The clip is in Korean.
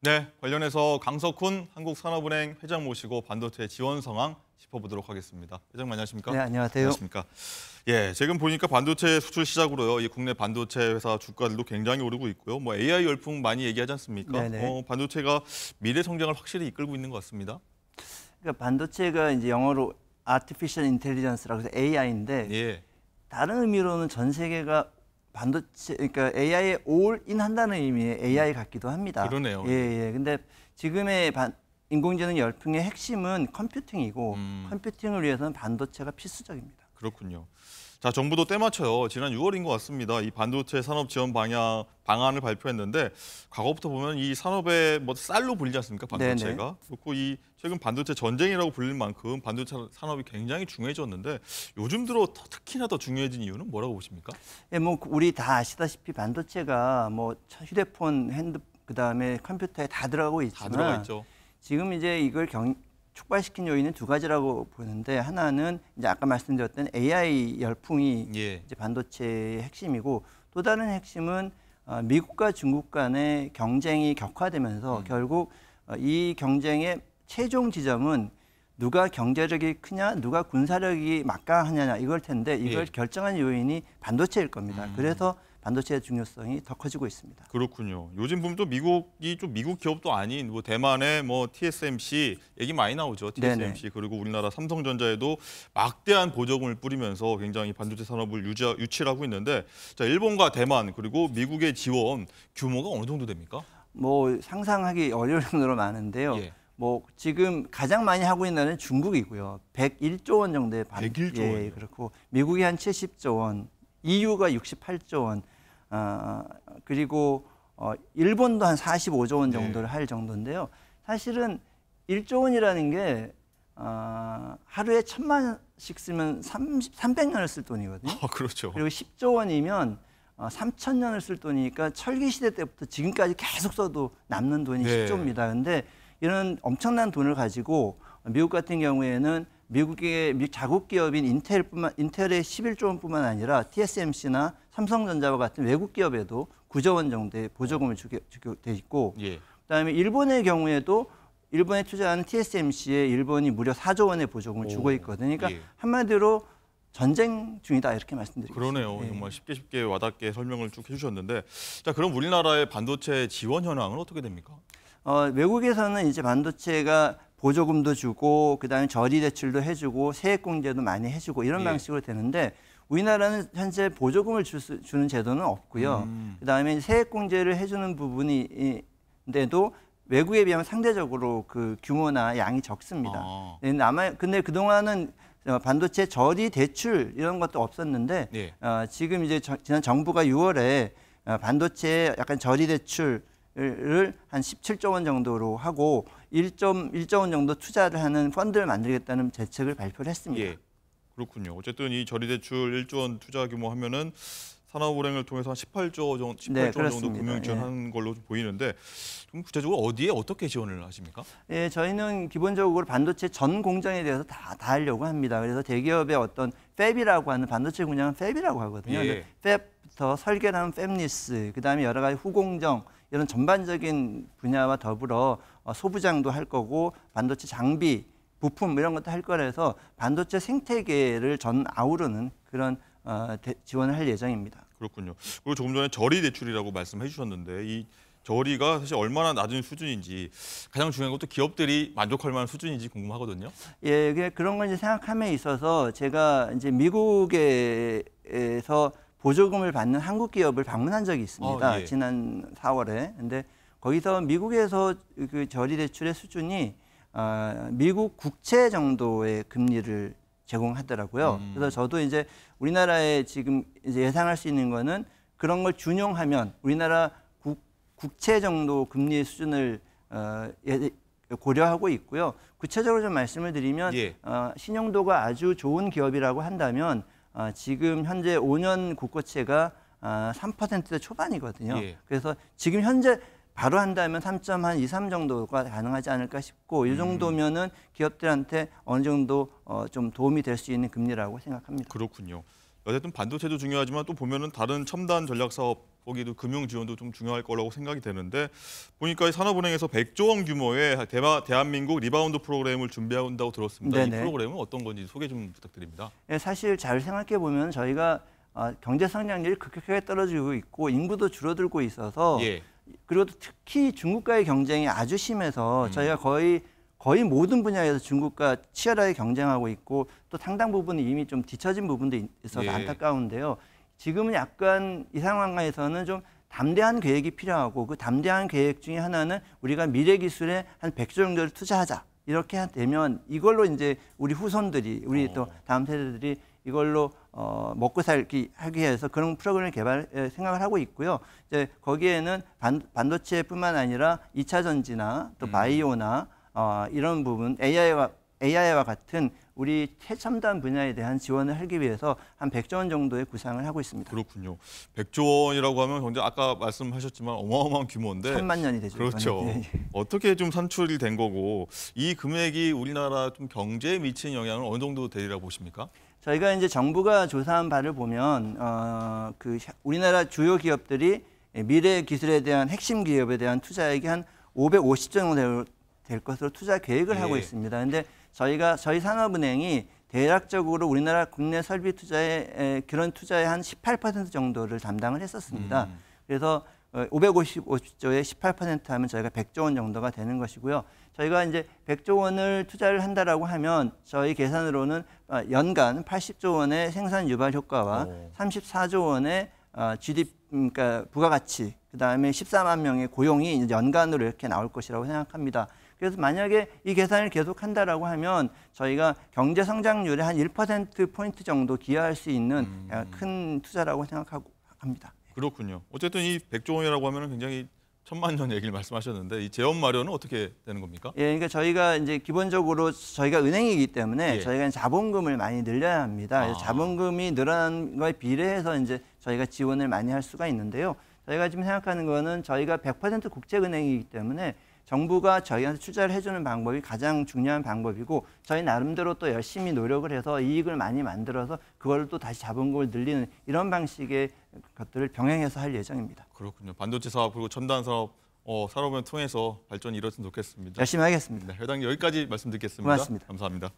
네, 관련해서 강석훈 한국산업은행 회장 모시고 반도체 지원 상황 짚어보도록 하겠습니다. 회장님 안녕하십니까? 네, 안녕하세요. 안녕하십니까? 예, 최근 보니까 반도체 수출 시작으로요. 이 국내 반도체 회사 주가들도 굉장히 오르고 있고요. 뭐 AI 열풍 많이 얘기하지 않습니까? 네네. 네. 어, 반도체가 미래 성장을 확실히 이끌고 있는 것 같습니다. 그러니까 반도체가 이제 영어로 Artificial Intelligence라고 해서 AI인데 예. 다른 의미로는 전 세계가 반도체 그러니까 AI에 올인 한다는 의미의 AI 같기도 합니다. 그러네요. 예, 예. 근데 지금의 반, 인공지능 열풍의 핵심은 컴퓨팅이고 음. 컴퓨팅을 위해서는 반도체가 필수적입니다. 그렇군요. 자, 정부도 때맞춰요. 지난 6월인 것 같습니다. 이 반도체 산업 지원 방향 방안을 발표했는데 과거부터 보면 이 산업의 뭐 쌀로 불리지 않습니까? 반도체가. 그렇고 이 최근 반도체 전쟁이라고 불릴 만큼 반도체 산업이 굉장히 중요해졌는데 요즘 들어 특히나 더 중요해진 이유는 뭐라고 보십니까? 예, 뭐 그 우리 다 아시다시피 반도체가 뭐 휴대폰, 핸드 그다음에 컴퓨터에 다 들어가고 있지만 다 들어가 있죠. 지금 이제 이걸 경, 촉발시킨 요인은 두 가지라고 보는데 하나는 이제 아까 말씀드렸던 AI 열풍이 예. 이제 반도체의 핵심이고 또 다른 핵심은 어, 미국과 중국 간의 경쟁이 격화되면서 음. 결국 어, 이 경쟁의 최종 지점은 누가 경제력이 크냐, 누가 군사력이 막강하냐 이걸 텐데 이걸 예. 결정한 요인이 반도체일 겁니다. 음. 그래서 반도체의 중요성이 더 커지고 있습니다. 그렇군요. 요즘 보면 또 미국이 좀 미국 기업도 아닌 뭐 대만의 뭐 TSMC 얘기 많이 나오죠. TSMC 네네. 그리고 우리나라 삼성전자에도 막대한 보조금을 뿌리면서 굉장히 반도체 산업을 유지 유치하고 있는데 자 일본과 대만 그리고 미국의 지원 규모가 어느 정도 됩니까? 뭐 상상하기 어려울 정도로 많은데요. 예. 뭐 지금 가장 많이 하고 있는 중국이고요. 101조 원 정도의 반. 1 0 예, 그렇고 미국이 한 70조 원, EU가 68조 원, 어, 어, 그리고 어, 일본도 한 45조 원 정도를 네. 할 정도인데요. 사실은 1조 원이라는 게 어, 하루에 천만씩 쓰면 30, 300년을 쓸 돈이거든요. 아, 그렇죠. 그리고 10조 원이면 어, 3 0 0 0년을쓸 돈이니까 철기 시대 때부터 지금까지 계속 써도 남는 돈이 네. 10조입니다. 근데 이런 엄청난 돈을 가지고 미국 같은 경우에는 미국의 미국 자국 기업인 인텔뿐만 인텔의 11조 원뿐만 아니라 TSMC나 삼성전자와 같은 외국 기업에도 9조 원 정도의 보조금을 주게, 주게 돼 있고 예. 그다음에 일본의 경우에도 일본에 투자하는 TSMC에 일본이 무려 4조 원의 보조금을 오. 주고 있거든요. 그러니까 예. 한마디로 전쟁 중이다 이렇게 말씀드리고 그러네요. 예. 정말 쉽게 쉽게 와닿게 설명을 쭉 해주셨는데 자 그럼 우리나라의 반도체 지원 현황은 어떻게 됩니까? 어, 외국에서는 이제 반도체가 보조금도 주고 그다음에 저리 대출도 해주고 세액 공제도 많이 해주고 이런 예. 방식으로 되는데 우리나라는 현재 보조금을 줄 수, 주는 제도는 없고요. 음. 그다음에 세액 공제를 해주는 부분인데도 외국에 비하면 상대적으로 그 규모나 양이 적습니다. 아. 남아 예, 근데 그 동안은 어, 반도체 저리 대출 이런 것도 없었는데 예. 어, 지금 이제 저, 지난 정부가 6월에 어, 반도체 약간 저리 대출 를한 17조 원 정도로 하고 1.1조 원 정도 투자를 하는 펀드를 만들겠다는 대책을 발표를 했습니다. 예, 그렇군요. 어쨌든 이 저리 대출 1조 원 투자 규모 하면은 산업은행을 통해서 한 18조 정도, 18조 네, 정도 금융 지원한 예. 걸로 보이는데 좀 구체적으로 어디에 어떻게 지원을 하십니까? 예, 저희는 기본적으로 반도체 전 공장에 대해서 다, 다 하려고 합니다. 그래서 대기업의 어떤 팹이라고 하는 반도체 공장은 팹이라고 하거든요. 예. 팹부터 설계를 하면 팹리스, 그다음에 여러 가지 후공정, 이런 전반적인 분야와 더불어 어, 소부장도 할 거고 반도체 장비 부품 이런 것도 할 거라서 반도체 생태계를 전 아우르는 그런 어, 지원을 할 예정입니다. 그렇군요. 그리고 조금 전에 저리 대출이라고 말씀해 주셨는데 이 저리가 사실 얼마나 낮은 수준인지 가장 중요한 것도 기업들이 만족할 만한 수준인지 궁금하거든요. 예, 그런 걸 이제 생각함에 있어서 제가 이제 미국에서 보조금을 받는 한국 기업을 방문한 적이 있습니다. 어, 예. 지난 4월에. 근데 거기서 미국에서 그 저리 대출의 수준이 어, 미국 국채 정도의 금리를 제공하더라고요. 음. 그래서 저도 이제 우리나라에 지금 이제 예상할 수 있는 거는 그런 걸 준용하면 우리나라 국, 국채 정도 금리 수준을 어, 예, 고려하고 있고요. 구체적으로 좀 말씀을 드리면 예. 어, 신용도가 아주 좋은 기업이라고 한다면 아, 지금 현재 5년 국고채가 3%대 초반이거든요. 예. 그래서 지금 현재 바로 한다면 3.23 정도가 가능하지 않을까 싶고 이 음. 정도면은 기업들한테 어느 정도 어, 좀 도움이 될 수 있는 금리라고 생각합니다. 그렇군요. 어쨌든 반도체도 중요하지만 또 보면은 다른 첨단 전략 사업 거기도 금융 지원도 좀 중요할 거라고 생각이 되는데 보니까 산업은행에서 100조 원 규모의 대마, 대한민국 리바운드 프로그램을 준비한다고 들었습니다. 네네. 이 프로그램은 어떤 건지 소개 좀 부탁드립니다. 네, 사실 잘 생각해 보면 저희가 아, 경제 성장률이 급격하게 떨어지고 있고 인구도 줄어들고 있어서 예. 그리고 특히 중국과의 경쟁이 아주 심해서 음. 저희가 거의 거의 모든 분야에서 중국과 치열하게 경쟁하고 있고 또 상당 부분은 이미 좀 뒤처진 부분도 있어서 예. 안타까운데요. 지금은 약간 이 상황에서는 좀 담대한 계획이 필요하고 그 담대한 계획 중에 하나는 우리가 미래 기술에 한백조 정도를 투자하자. 이렇게 되면 이걸로 이제 우리 후손들이 우리 또 어. 다음 세대들이 이걸로 어, 먹고 살기 하기 위해서 그런 프로그램을 개발 생각을 하고 있고요. 이제 거기에는 반, 반도체뿐만 아니라 이차 전지나 또 음. 바이오나 어, 이런 부분 AI와 AI와 같은 우리 최첨단 분야에 대한 지원을 하기 위해서 한 100조 원 정도의 구상을 하고 있습니다. 그렇군요. 100조 원이라고 하면 굉장 아까 말씀하셨지만 어마어마한 규모인데 3만 년이 되죠. 그렇죠. 예, 예. 어떻게 좀 산출이 된 거고 이 금액이 우리나라 좀 경제에 미치는 영향은 어느 정도 되리라고 보십니까? 저희가 이제 정부가 조사한 바를 보면 어, 그 우리나라 주요 기업들이 미래 기술에 대한 핵심 기업에 대한 투자액이 한 550조 정도 될 것으로 투자 계획을 네. 하고 있습니다. 근데 저희가 저희 산업은행이 대략적으로 우리나라 국내 설비 투자의 그런 투자의 한 18% 정도를 담당을 했었습니다. 음. 그래서 555조의 어, 18% 하면 저희가 100조 원 정도가 되는 것이고요. 저희가 이제 100조 원을 투자를 한다라고 하면 저희 계산으로는 어, 연간 80조 원의 생산 유발 효과와 오. 34조 원의 GDP 어, 그러니까 부가가치 그다음에 14만 명의 고용이 이제 연간으로 이렇게 나올 것이라고 생각합니다. 그래서 만약에 이 계산을 계속 한다라고 하면 저희가 경제 성장률의 한1% 포인트 정도 기여할 수 있는 음. 큰 투자라고 생각하고 합니다. 예. 그렇군요. 어쨌든 이 100조 원이라고 하면 굉장히 천만 년 얘기를 말씀하셨는데 이 재원 마련은 어떻게 되는 겁니까? 예, 그러니까 저희가 이제 기본적으로 저희가 은행이기 때문에 예. 저희가 자본금을 많이 늘려야 합니다. 아. 자본금이 늘어난 거에 비례해서 이제 저희가 지원을 많이 할 수가 있는데요. 저희가 지금 생각하는 거는 저희가 100% 국제은행이기 때문에 정부가 저희한테 투자를 해주는 방법이 가장 중요한 방법이고 저희 나름대로 또 열심히 노력을 해서 이익을 많이 만들어서 그걸 또 다시 자본금을 늘리는 이런 방식의 것들을 병행해서 할 예정입니다. 그렇군요. 반도체 사업 그리고 전단 사업 어, 산업을 통해서 발전이 이뤘으면 좋겠습니다. 열심히 하겠습니다. 네, 해당 여기까지 말씀듣겠습니다 고맙습니다. 감사합니다.